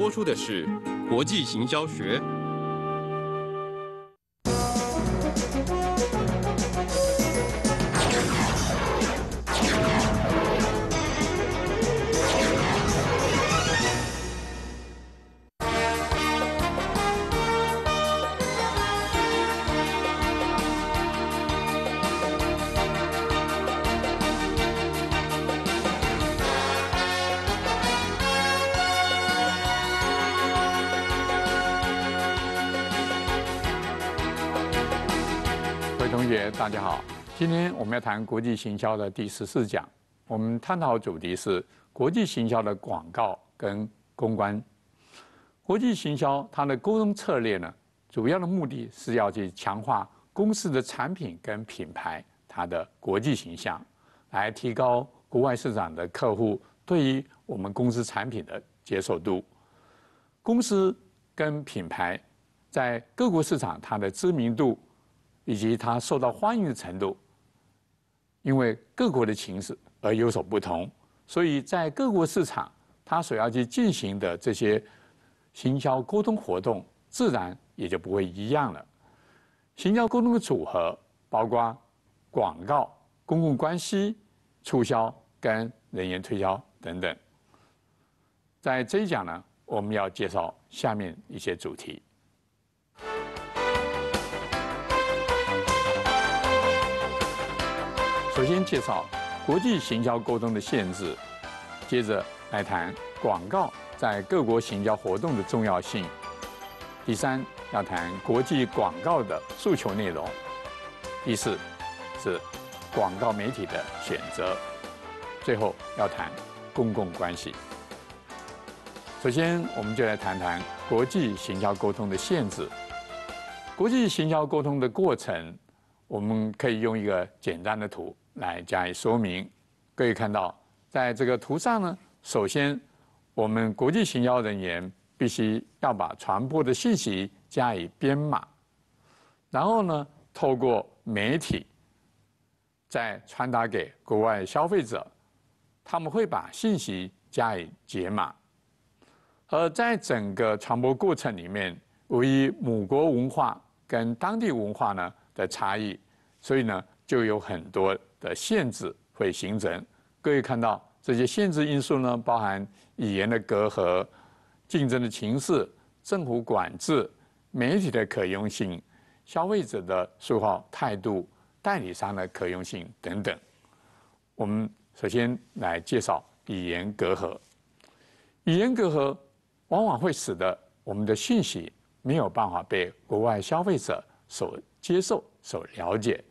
播出的是《国际行销学》。今天我们要谈国际行销的第十四讲。我们探讨主题是国际行销的广告跟公关。国际行销它的沟通策略呢，主要的目的是要去强化公司的产品跟品牌它的国际形象，来提高国外市场的客户对于我们公司产品的接受度。公司跟品牌在各国市场它的知名度以及它受到欢迎的程度。因为各国的情势而有所不同，所以在各国市场，它所要去进行的这些行销沟通活动，自然也就不会一样了。行销沟通的组合包括广告、公共关系、促销跟人员推销等等。在这一讲呢，我们要介绍下面一些主题。首先介绍国际行销沟通的限制，接着来谈广告在各国行销活动的重要性。第三要谈国际广告的诉求内容。第四是广告媒体的选择。最后要谈公共关系。首先我们就来谈谈国际行销沟通的限制。国际行销沟通的过程，我们可以用一个简单的图。来加以说明，可以看到，在这个图上呢，首先，我们国际行销人员必须要把传播的信息加以编码，然后呢，透过媒体再传达给国外消费者，他们会把信息加以解码，而在整个传播过程里面，由于母国文化跟当地文化呢的差异，所以呢，就有很多。的限制会形成，各位看到这些限制因素呢，包含语言的隔阂、竞争的情势、政府管制、媒体的可用性、消费者的说话态度、代理商的可用性等等。我们首先来介绍语言隔阂。语言隔阂往往会使得我们的信息没有办法被国外消费者所接受、所了解。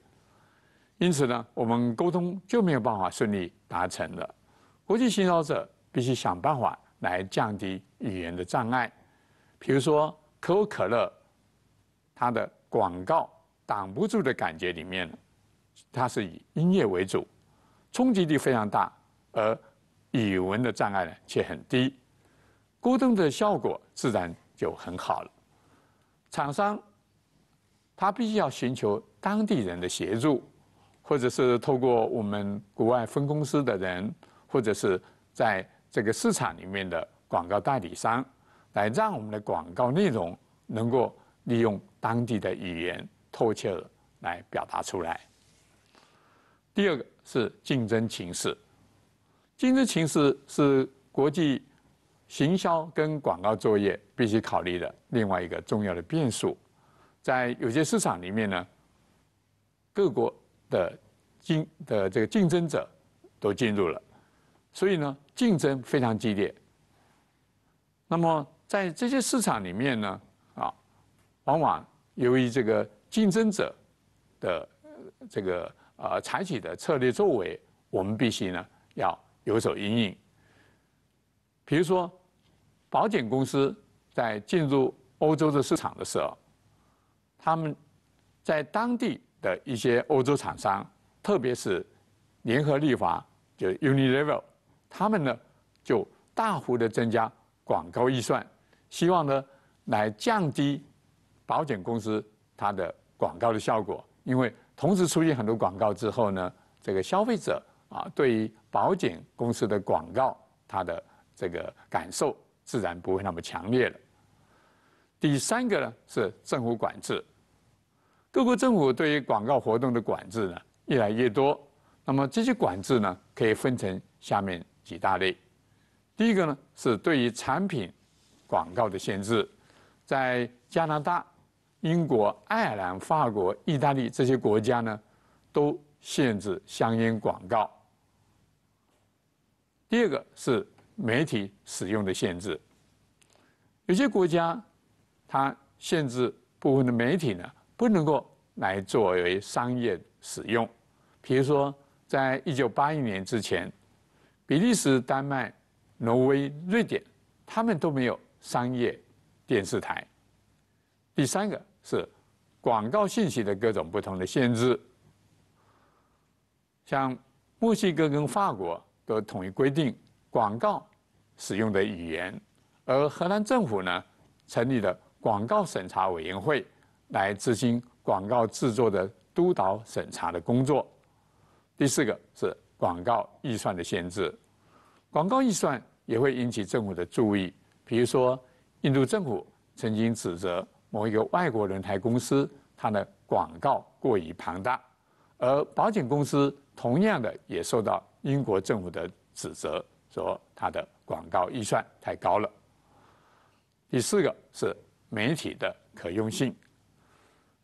因此呢，我们沟通就没有办法顺利达成了。国际营销者必须想办法来降低语言的障碍，比如说可口可乐，它的广告挡不住的感觉里面，它是以音乐为主，冲击力非常大，而语文的障碍呢却很低，沟通的效果自然就很好了。厂商他必须要寻求当地人的协助。或者是透过我们国外分公司的人，或者是在这个市场里面的广告代理商，来让我们的广告内容能够利用当地的语言，透彻来表达出来。第二个是竞争情势，竞争情势是国际行销跟广告作业必须考虑的另外一个重要的变数，在有些市场里面呢，各国。的竞的这个竞争者都进入了，所以呢，竞争非常激烈。那么在这些市场里面呢，啊，往往由于这个竞争者的这个呃采取的策略作为，我们必须呢要有所应应。比如说，保险公司在进入欧洲的市场的时候，他们在当地。的一些欧洲厂商，特别是联合利华（就 Unilever），他们呢就大幅的增加广告预算，希望呢来降低保险公司它的广告的效果。因为同时出现很多广告之后呢，这个消费者啊对于保险公司的广告它的这个感受自然不会那么强烈了。第三个呢是政府管制。各国政府对于广告活动的管制呢，越来越多。那么这些管制呢，可以分成下面几大类。第一个呢，是对于产品广告的限制。在加拿大、英国、爱尔兰、法国、意大利这些国家呢，都限制香烟广告。第二个是媒体使用的限制。有些国家，它限制部分的媒体呢。不能够来作为商业使用，比如说，在一九八一年之前，比利时、丹麦、挪威、瑞典，他们都没有商业电视台。第三个是广告信息的各种不同的限制，像墨西哥跟法国都统一规定广告使用的语言，而荷兰政府呢，成立了广告审查委员会。来执行广告制作的督导审查的工作。第四个是广告预算的限制，广告预算也会引起政府的注意。比如说，印度政府曾经指责某一个外国轮胎公司，它的广告过于庞大；而保险公司同样的也受到英国政府的指责，说它的广告预算太高了。第四个是媒体的可用性。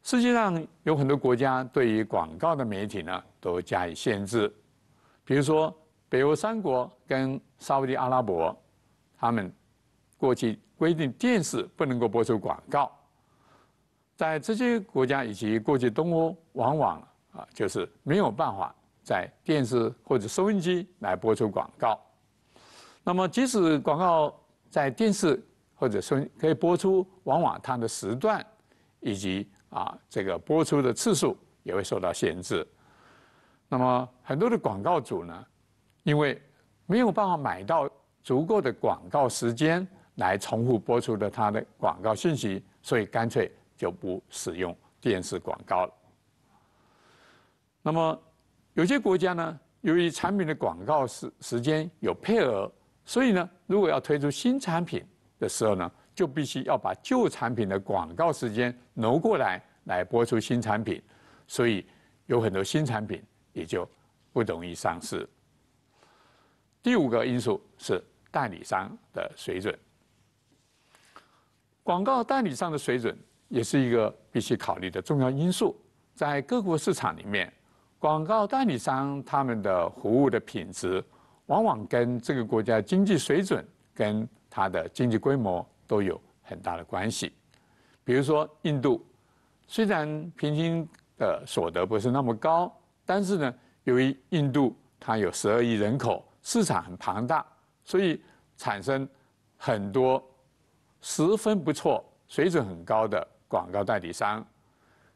世界上有很多国家对于广告的媒体呢都加以限制，比如说北欧三国跟沙地阿拉伯，他们过去规定电视不能够播出广告，在这些国家以及过去东欧，往往啊就是没有办法在电视或者收音机来播出广告。那么即使广告在电视或者收可以播出，往往它的时段以及啊，这个播出的次数也会受到限制。那么很多的广告主呢，因为没有办法买到足够的广告时间来重复播出的它的广告信息，所以干脆就不使用电视广告了。那么有些国家呢，由于产品的广告时时间有配额，所以呢，如果要推出新产品的时候呢，就必须要把旧产品的广告时间挪过来，来播出新产品，所以有很多新产品也就不容易上市。第五个因素是代理商的水准，广告代理商的水准也是一个必须考虑的重要因素。在各国市场里面，广告代理商他们的服务的品质，往往跟这个国家经济水准跟它的经济规模。都有很大的关系，比如说印度，虽然平均的所得不是那么高，但是呢，由于印度它有十二亿人口，市场很庞大，所以产生很多十分不错、水准很高的广告代理商。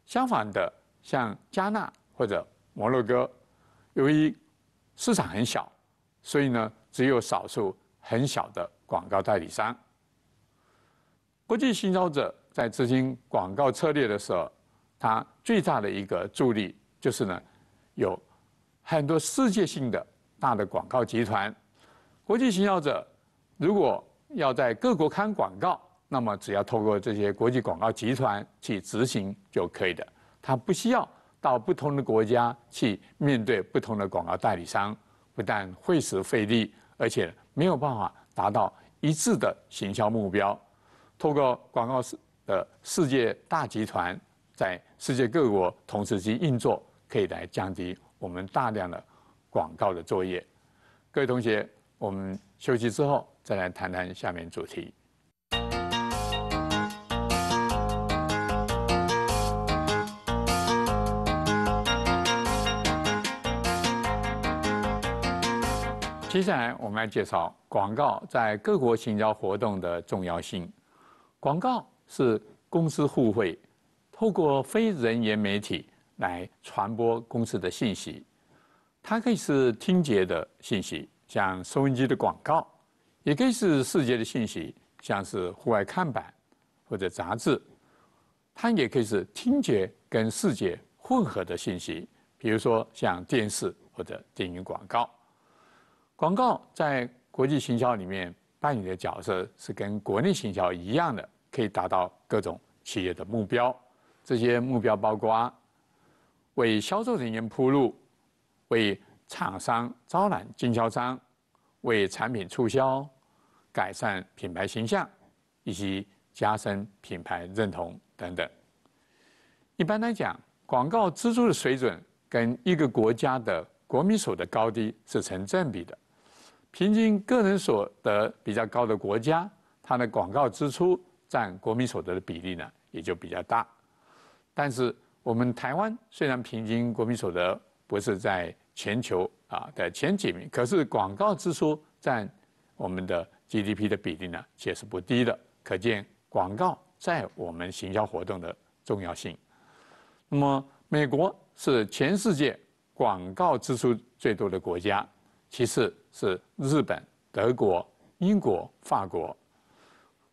相反的，像加纳或者摩洛哥，由于市场很小，所以呢，只有少数很小的广告代理商。国际行销者在执行广告策略的时候，他最大的一个助力就是呢，有很多世界性的大的广告集团。国际行销者如果要在各国刊广告，那么只要透过这些国际广告集团去执行就可以的。他不需要到不同的国家去面对不同的广告代理商，不但会时费力，而且没有办法达到一致的行销目标。透过广告世的世界大集团，在世界各国同时去运作，可以来降低我们大量的广告的作业。各位同学，我们休息之后，再来谈谈下面主题。接下来，我们来介绍广告在各国行销活动的重要性。广告是公司互惠，透过非人员媒体来传播公司的信息。它可以是听觉的信息，像收音机的广告；也可以是视觉的信息，像是户外看板或者杂志。它也可以是听觉跟视觉混合的信息，比如说像电视或者电影广告。广告在国际行销里面。扮演的角色是跟国内行销一样的，可以达到各种企业的目标。这些目标包括为销售人员铺路，为厂商招揽经销商，为产品促销，改善品牌形象，以及加深品牌认同等等。一般来讲，广告支出的水准跟一个国家的国民所得高低是成正比的。平均个人所得比较高的国家，它的广告支出占国民所得的比例呢，也就比较大。但是我们台湾虽然平均国民所得不是在全球啊的前几名，可是广告支出占我们的 GDP 的比例呢，却是不低的。可见广告在我们行销活动的重要性。那么，美国是全世界广告支出最多的国家，其次。是日本、德国、英国、法国，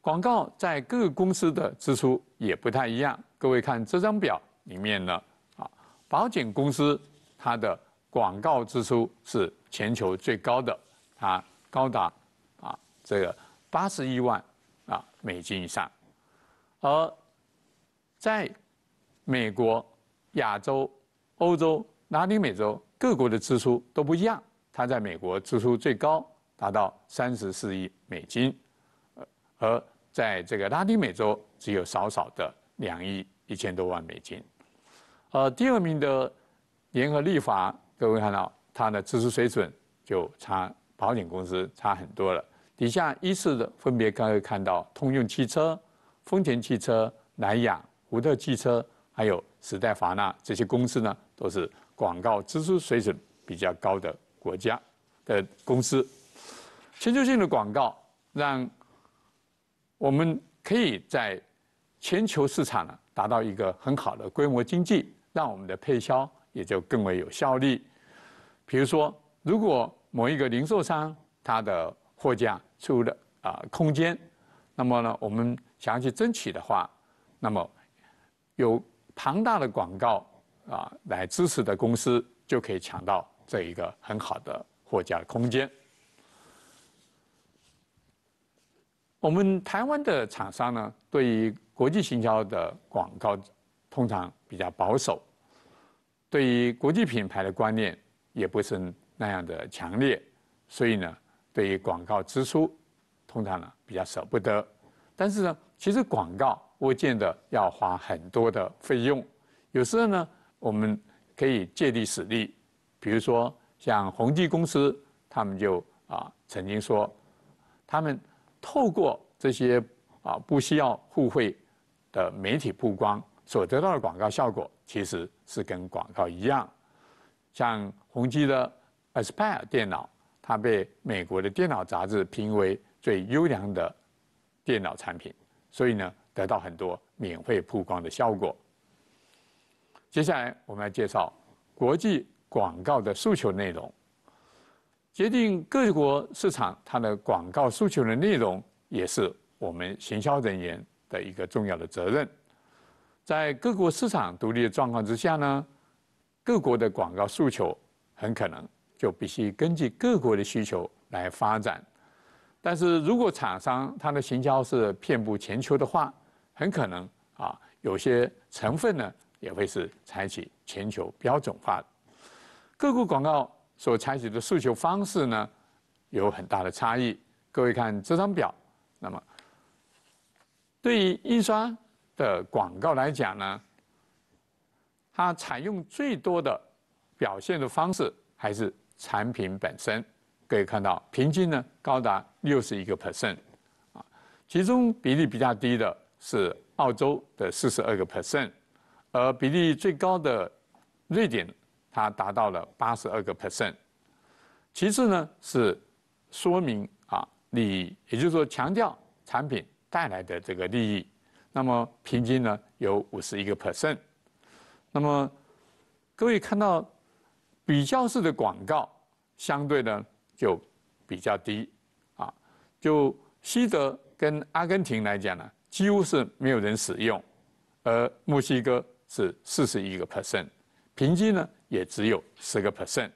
广告在各个公司的支出也不太一样。各位看这张表里面呢，啊，保险公司它的广告支出是全球最高的，它高达啊这个八十亿万啊美金以上，而在美国、亚洲、欧洲、拉丁美洲各国的支出都不一样。它在美国支出最高达到三十四亿美金，而在这个拉丁美洲只有少少的两亿一千多万美金，呃，第二名的联合立法，各位看到它的支出水准就差保险公司差很多了。底下依次的分别，刚才看到通用汽车、丰田汽车、南亚、福特汽车，还有时代华纳这些公司呢，都是广告支出水准比较高的。国家的公司，全球性的广告，让我们可以在全球市场呢达到一个很好的规模经济，让我们的配销也就更为有效率。比如说，如果某一个零售商他的货架出的啊空间，那么呢，我们想要去争取的话，那么有庞大的广告啊来支持的公司就可以抢到。这一个很好的货架空间。我们台湾的厂商呢，对于国际行销的广告，通常比较保守；对于国际品牌的观念，也不是那样的强烈，所以呢，对于广告支出，通常呢比较舍不得。但是呢，其实广告我见得要花很多的费用，有时候呢，我们可以借力使力。比如说，像宏基公司，他们就啊曾经说，他们透过这些啊不需要付费的媒体曝光，所得到的广告效果，其实是跟广告一样。像宏基的 Aspire 电脑，它被美国的电脑杂志评为最优良的电脑产品，所以呢，得到很多免费曝光的效果。接下来，我们来介绍国际。广告的诉求内容，决定各国市场它的广告诉求的内容，也是我们行销人员的一个重要的责任。在各国市场独立的状况之下呢，各国的广告诉求很可能就必须根据各国的需求来发展。但是如果厂商它的行销是遍布全球的话，很可能啊，有些成分呢也会是采取全球标准化。各国广告所采取的诉求方式呢，有很大的差异。各位看这张表，那么对于印刷的广告来讲呢，它采用最多的表现的方式还是产品本身。可以看到，平均呢高达六十一个 percent，啊，其中比例比较低的是澳洲的四十二个 percent，而比例最高的瑞典。它达到了八十二个 percent，其次呢是说明啊利益，也就是说强调产品带来的这个利益。那么平均呢有五十一个 percent。那么各位看到比较式的广告，相对呢就比较低啊。就西德跟阿根廷来讲呢，几乎是没有人使用，而墨西哥是四十一个 percent，平均呢。也只有十个 percent，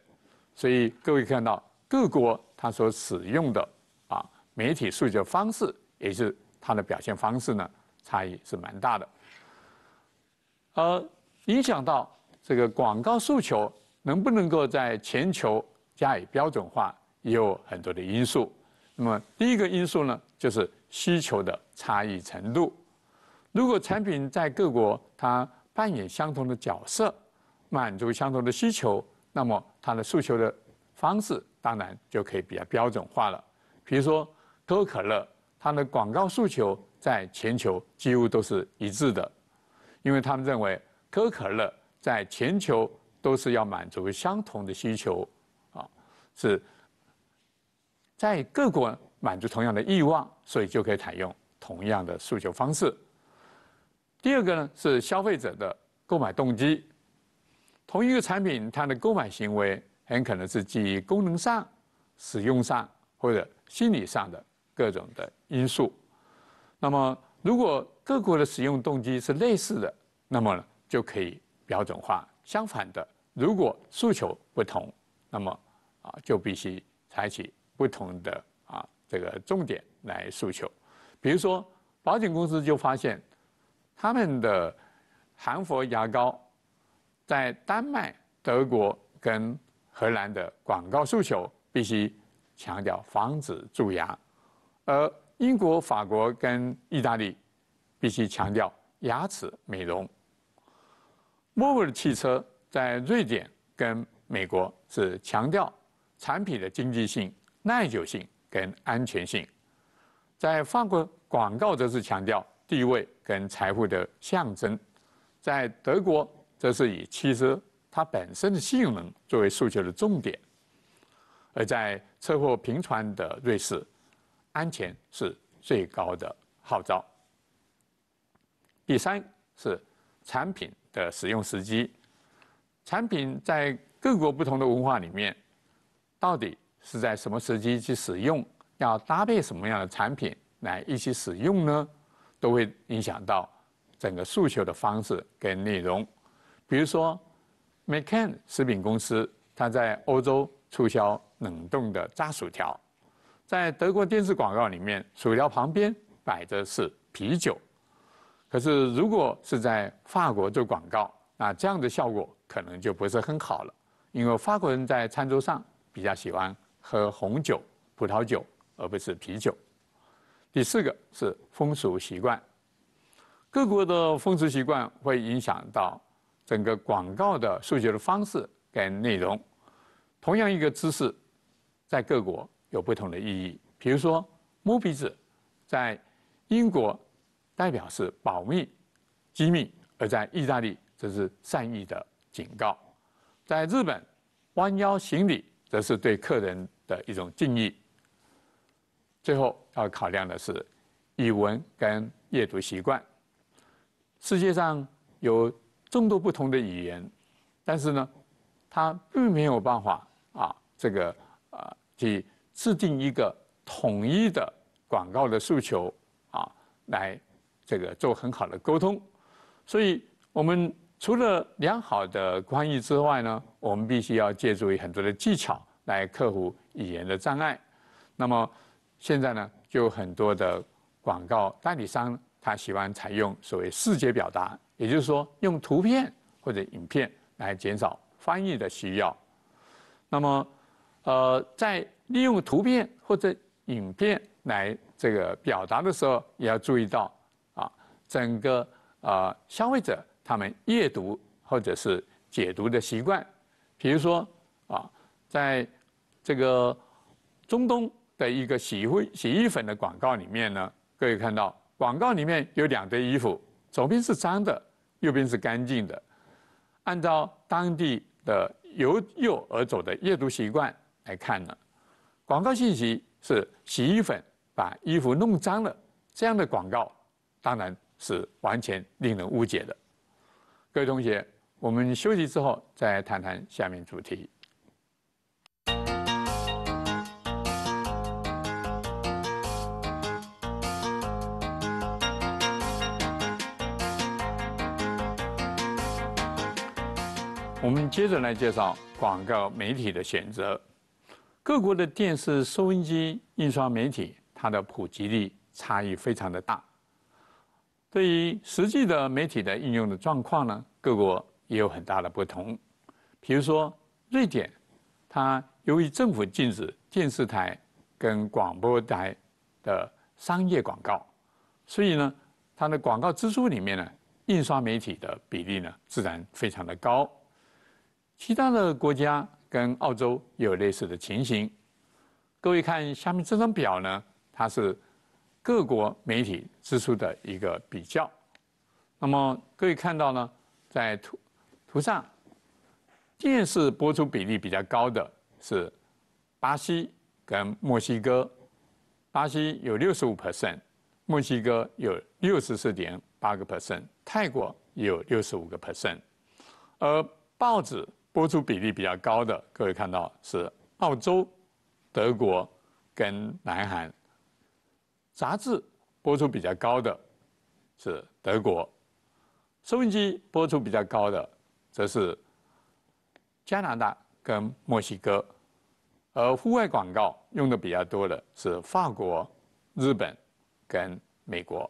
所以各位看到各国它所使用的啊媒体诉求方式，也就是它的表现方式呢，差异是蛮大的。而影响到这个广告诉求能不能够在全球加以标准化，也有很多的因素。那么第一个因素呢，就是需求的差异程度。如果产品在各国它扮演相同的角色，满足相同的需求，那么它的诉求的方式当然就可以比较标准化了。比如说，可口可乐，它的广告诉求在全球几乎都是一致的，因为他们认为可口可乐在全球都是要满足相同的需求，啊，是在各国满足同样的欲望，所以就可以采用同样的诉求方式。第二个呢，是消费者的购买动机。同一个产品，它的购买行为很可能是基于功能上、使用上或者心理上的各种的因素。那么，如果各国的使用动机是类似的，那么就可以标准化；相反的，如果诉求不同，那么啊就必须采取不同的啊这个重点来诉求。比如说，保险公司就发现，他们的含氟牙膏。在丹麦、德国跟荷兰的广告诉求必须强调防止蛀牙，而英国、法国跟意大利必须强调牙齿美容。摩尔汽车在瑞典跟美国是强调产品的经济性、耐久性跟安全性，在法国广告则是强调地位跟财富的象征，在德国。这是以汽车它本身的性能作为诉求的重点，而在车祸频传的瑞士，安全是最高的号召。第三是产品的使用时机，产品在各国不同的文化里面，到底是在什么时机去使用，要搭配什么样的产品来一起使用呢？都会影响到整个诉求的方式跟内容。比如说，McKen 食品公司，它在欧洲促销冷冻的炸薯条，在德国电视广告里面，薯条旁边摆着是啤酒。可是，如果是在法国做广告，那这样的效果可能就不是很好了，因为法国人在餐桌上比较喜欢喝红酒、葡萄酒，而不是啤酒。第四个是风俗习惯，各国的风俗习惯会影响到。整个广告的诉求的方式跟内容，同样一个姿势，在各国有不同的意义。比如说，摸鼻子，在英国代表是保密、机密，而在意大利则是善意的警告。在日本，弯腰行礼则是对客人的一种敬意。最后要考量的是语文跟阅读习惯。世界上有。众多不同的语言，但是呢，它并没有办法啊，这个啊，去制定一个统一的广告的诉求啊，来这个做很好的沟通。所以，我们除了良好的翻译之外呢，我们必须要借助于很多的技巧来克服语言的障碍。那么，现在呢，就有很多的广告代理商。他喜欢采用所谓视觉表达，也就是说用图片或者影片来减少翻译的需要。那么，呃，在利用图片或者影片来这个表达的时候，也要注意到啊，整个啊消费者他们阅读或者是解读的习惯。比如说啊，在这个中东的一个洗衣洗衣粉的广告里面呢，各位看到。广告里面有两堆衣服，左边是脏的，右边是干净的。按照当地的由右而左的阅读习惯来看呢，广告信息是洗衣粉把衣服弄脏了。这样的广告当然是完全令人误解的。各位同学，我们休息之后再谈谈下面主题。我们接着来介绍广告媒体的选择。各国的电视、收音机、印刷媒体，它的普及率差异非常的大。对于实际的媒体的应用的状况呢，各国也有很大的不同。比如说瑞典，它由于政府禁止电视台跟广播台的商业广告，所以呢，它的广告支出里面呢，印刷媒体的比例呢，自然非常的高。其他的国家跟澳洲有类似的情形。各位看下面这张表呢，它是各国媒体支出的一个比较。那么各位看到呢，在图图上，电视播出比例比较高的，是巴西跟墨西哥。巴西有六十五 percent，墨西哥有六十四点八个 percent，泰国有六十五个 percent，而报纸。播出比例比较高的，各位看到是澳洲、德国跟南韩；杂志播出比较高的，是德国；收音机播出比较高的，则是加拿大跟墨西哥；而户外广告用的比较多的是法国、日本跟美国。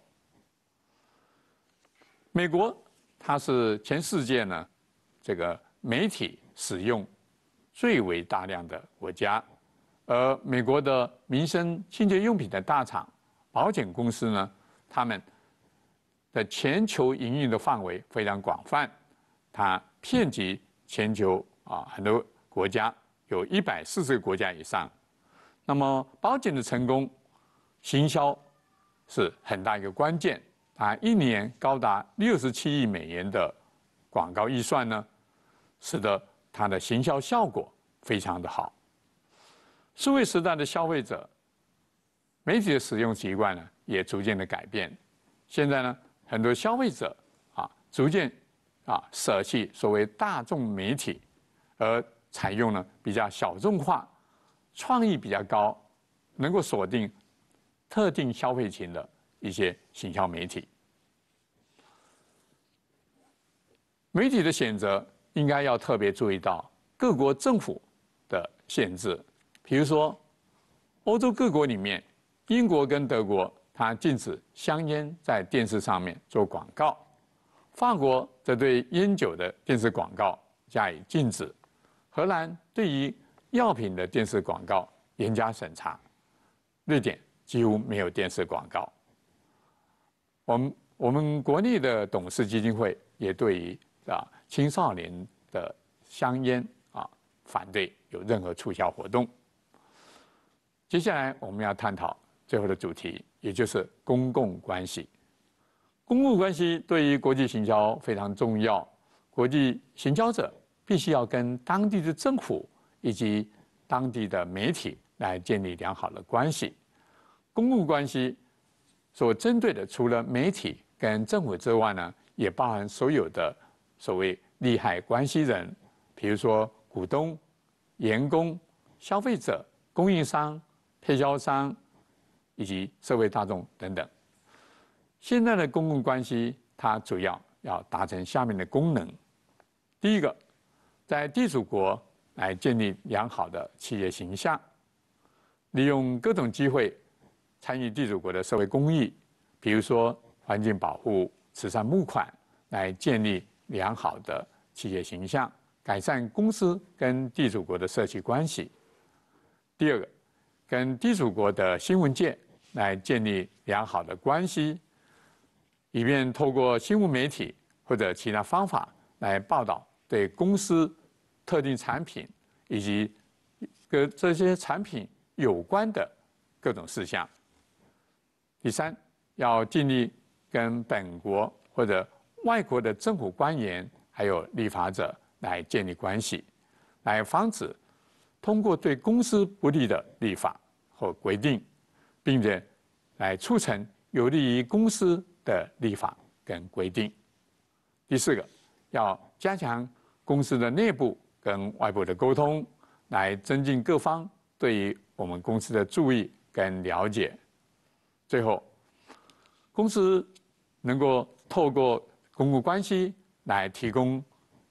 美国，它是全世界呢，这个。媒体使用最为大量的国家，而美国的民生清洁用品的大厂，保险公司呢，他们的全球营运的范围非常广泛，它遍及全球啊，很多国家有一百四十个国家以上。那么保险的成功行销是很大一个关键，它一年高达六十七亿美元的广告预算呢。使得它的行销效果非常的好。数位时代的消费者，媒体的使用习惯呢，也逐渐的改变。现在呢，很多消费者啊，逐渐啊，舍弃所谓大众媒体，而采用了比较小众化、创意比较高、能够锁定特定消费群的一些行销媒体。媒体的选择。应该要特别注意到各国政府的限制，比如说，欧洲各国里面，英国跟德国它禁止香烟在电视上面做广告，法国则对烟酒的电视广告加以禁止，荷兰对于药品的电视广告严加审查，瑞典几乎没有电视广告。我们我们国内的董事基金会也对于啊。青少年的香烟啊，反对有任何促销活动。接下来我们要探讨最后的主题，也就是公共关系。公共关系对于国际行销非常重要，国际行销者必须要跟当地的政府以及当地的媒体来建立良好的关系。公共关系所针对的，除了媒体跟政府之外呢，也包含所有的。所谓利害关系人，比如说股东、员工、消费者、供应商、配销商以及社会大众等等。现在的公共关系，它主要要达成下面的功能：第一个，在地主国来建立良好的企业形象，利用各种机会参与地主国的社会公益，比如说环境保护、慈善募款，来建立。良好的企业形象，改善公司跟地主国的社企关系。第二个，跟地主国的新闻界来建立良好的关系，以便透过新闻媒体或者其他方法来报道对公司特定产品以及跟这些产品有关的各种事项。第三，要尽力跟本国或者外国的政府官员、还有立法者来建立关系，来防止通过对公司不利的立法和规定，并且来促成有利于公司的立法跟规定。第四个，要加强公司的内部跟外部的沟通，来增进各方对于我们公司的注意跟了解。最后，公司能够透过。公共关系来提供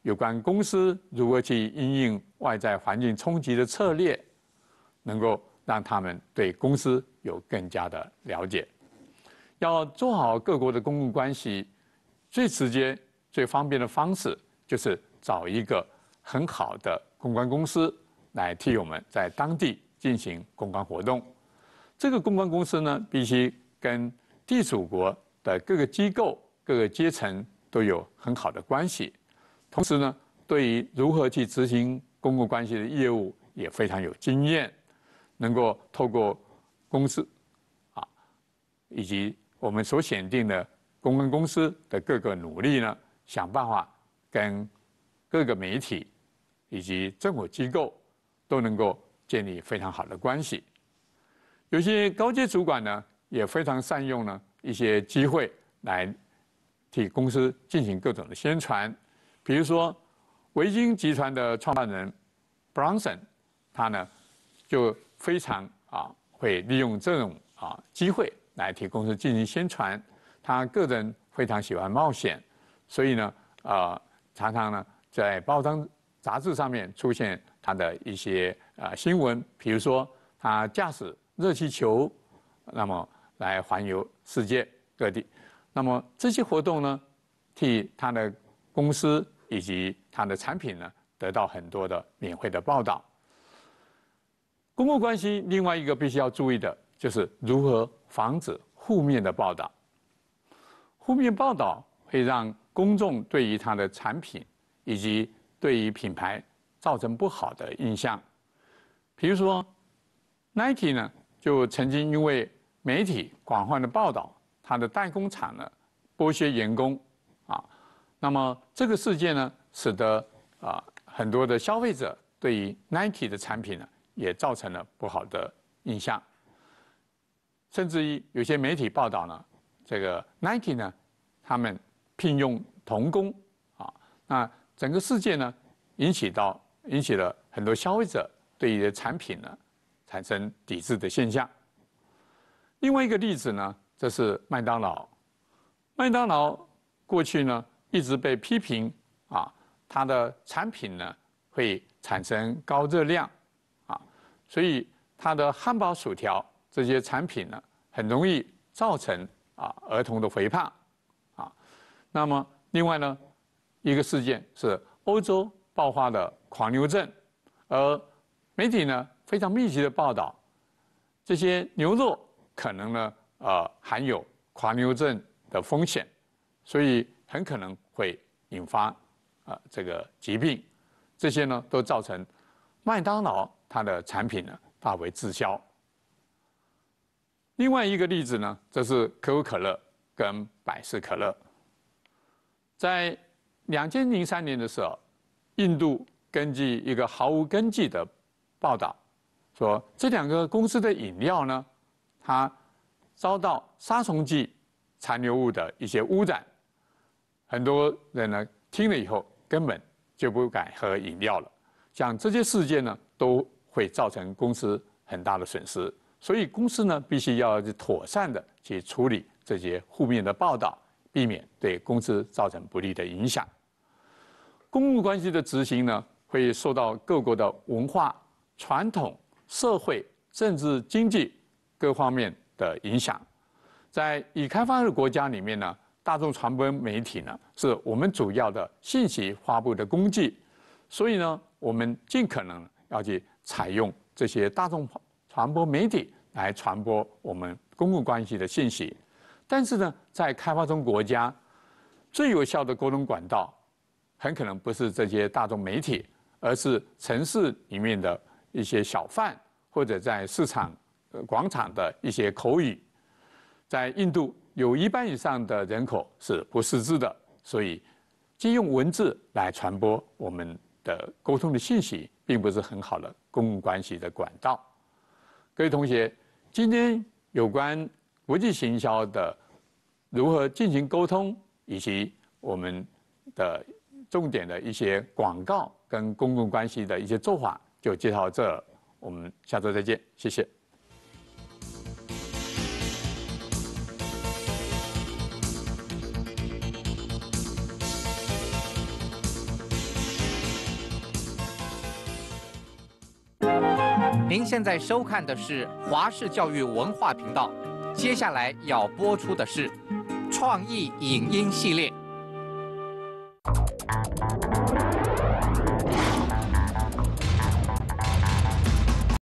有关公司如何去应应外在环境冲击的策略，能够让他们对公司有更加的了解。要做好各国的公共关系，最直接、最方便的方式就是找一个很好的公关公司来替我们在当地进行公关活动。这个公关公司呢，必须跟地主国的各个机构。各个阶层都有很好的关系，同时呢，对于如何去执行公共关系的业务也非常有经验，能够透过公司啊，以及我们所选定的公关公司的各个努力呢，想办法跟各个媒体以及政府机构都能够建立非常好的关系。有些高阶主管呢，也非常善用呢一些机会来。替公司进行各种的宣传，比如说维京集团的创办人 Bronson，他呢就非常啊会利用这种啊机会来替公司进行宣传。他个人非常喜欢冒险，所以呢啊常常呢在报章杂志上面出现他的一些啊新闻，比如说他驾驶热气球，那么来环游世界各地。那么这些活动呢，替他的公司以及他的产品呢，得到很多的免费的报道。公共关系另外一个必须要注意的就是如何防止负面的报道。负面报道会让公众对于他的产品以及对于品牌造成不好的印象。比如说，Nike 呢，就曾经因为媒体广泛的报道。它的代工厂呢，剥削员工啊。那么这个事件呢，使得啊很多的消费者对于 Nike 的产品呢，也造成了不好的印象。甚至于有些媒体报道呢，这个 Nike 呢，他们聘用童工啊。那整个事件呢，引起到引起了很多消费者对于产品呢，产生抵制的现象。另外一个例子呢。这是麦当劳，麦当劳过去呢一直被批评啊，它的产品呢会产生高热量，啊，所以它的汉堡、薯条这些产品呢很容易造成啊儿童的肥胖，啊，那么另外呢一个事件是欧洲爆发的狂牛症，而媒体呢非常密集的报道，这些牛肉可能呢。啊，含有狂牛症的风险，所以很可能会引发啊这个疾病。这些呢，都造成麦当劳它的产品呢大为滞销。另外一个例子呢，则是可口可乐跟百事可乐。在两千零三年的时候，印度根据一个毫无根据的报道，说这两个公司的饮料呢，它。遭到杀虫剂残留物的一些污染，很多人呢听了以后根本就不敢喝饮料了。像这些事件呢，都会造成公司很大的损失。所以公司呢，必须要妥善的去处理这些负面的报道，避免对公司造成不利的影响。公共关系的执行呢，会受到各国的文化、传统、社会、政治、经济各方面。的影响，在已开发的国家里面呢，大众传播媒体呢是我们主要的信息发布的工具，所以呢，我们尽可能要去采用这些大众传播媒体来传播我们公共关系的信息。但是呢，在开发中国家，最有效的沟通管道，很可能不是这些大众媒体，而是城市里面的一些小贩或者在市场。广场的一些口语，在印度有一半以上的人口是不识字的，所以仅用文字来传播我们的沟通的信息，并不是很好的公共关系的管道。各位同学，今天有关国际行销的如何进行沟通，以及我们的重点的一些广告跟公共关系的一些做法，就介绍这。我们下周再见，谢谢。您现在收看的是华视教育文化频道，接下来要播出的是创意影音系列。